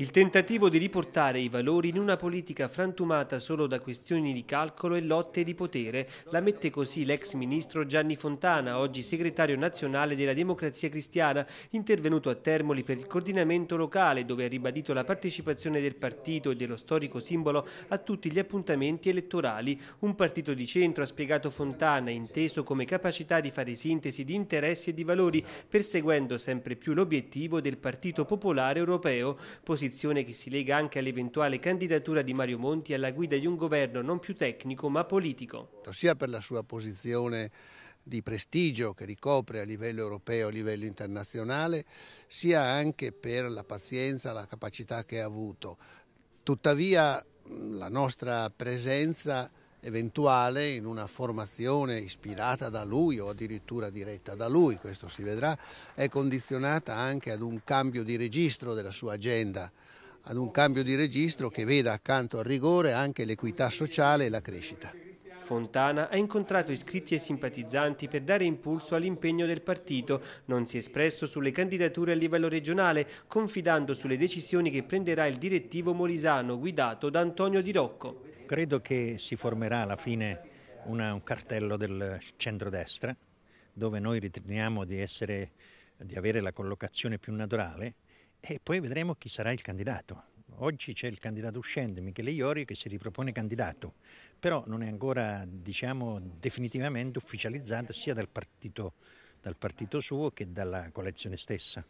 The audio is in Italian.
Il tentativo di riportare i valori in una politica frantumata solo da questioni di calcolo e lotte di potere la mette così l'ex ministro Gianni Fontana, oggi segretario nazionale della Democrazia Cristiana, intervenuto a Termoli per il coordinamento locale dove ha ribadito la partecipazione del partito e dello storico simbolo a tutti gli appuntamenti elettorali. Un partito di centro, ha spiegato Fontana, inteso come capacità di fare sintesi di interessi e di valori, perseguendo sempre più l'obiettivo del Partito Popolare Europeo. Posit posizione che si lega anche all'eventuale candidatura di Mario Monti alla guida di un governo non più tecnico ma politico. Sia per la sua posizione di prestigio che ricopre a livello europeo, e a livello internazionale, sia anche per la pazienza, la capacità che ha avuto. Tuttavia la nostra presenza eventuale in una formazione ispirata da lui o addirittura diretta da lui, questo si vedrà, è condizionata anche ad un cambio di registro della sua agenda, ad un cambio di registro che veda accanto al rigore anche l'equità sociale e la crescita. Fontana ha incontrato iscritti e simpatizzanti per dare impulso all'impegno del partito. Non si è espresso sulle candidature a livello regionale, confidando sulle decisioni che prenderà il direttivo molisano guidato da Antonio Di Rocco. Credo che si formerà alla fine una, un cartello del centrodestra dove noi riteniamo di, essere, di avere la collocazione più naturale e poi vedremo chi sarà il candidato. Oggi c'è il candidato uscente Michele Iorio che si ripropone candidato, però non è ancora diciamo, definitivamente ufficializzato sia dal partito, dal partito suo che dalla coalizione stessa.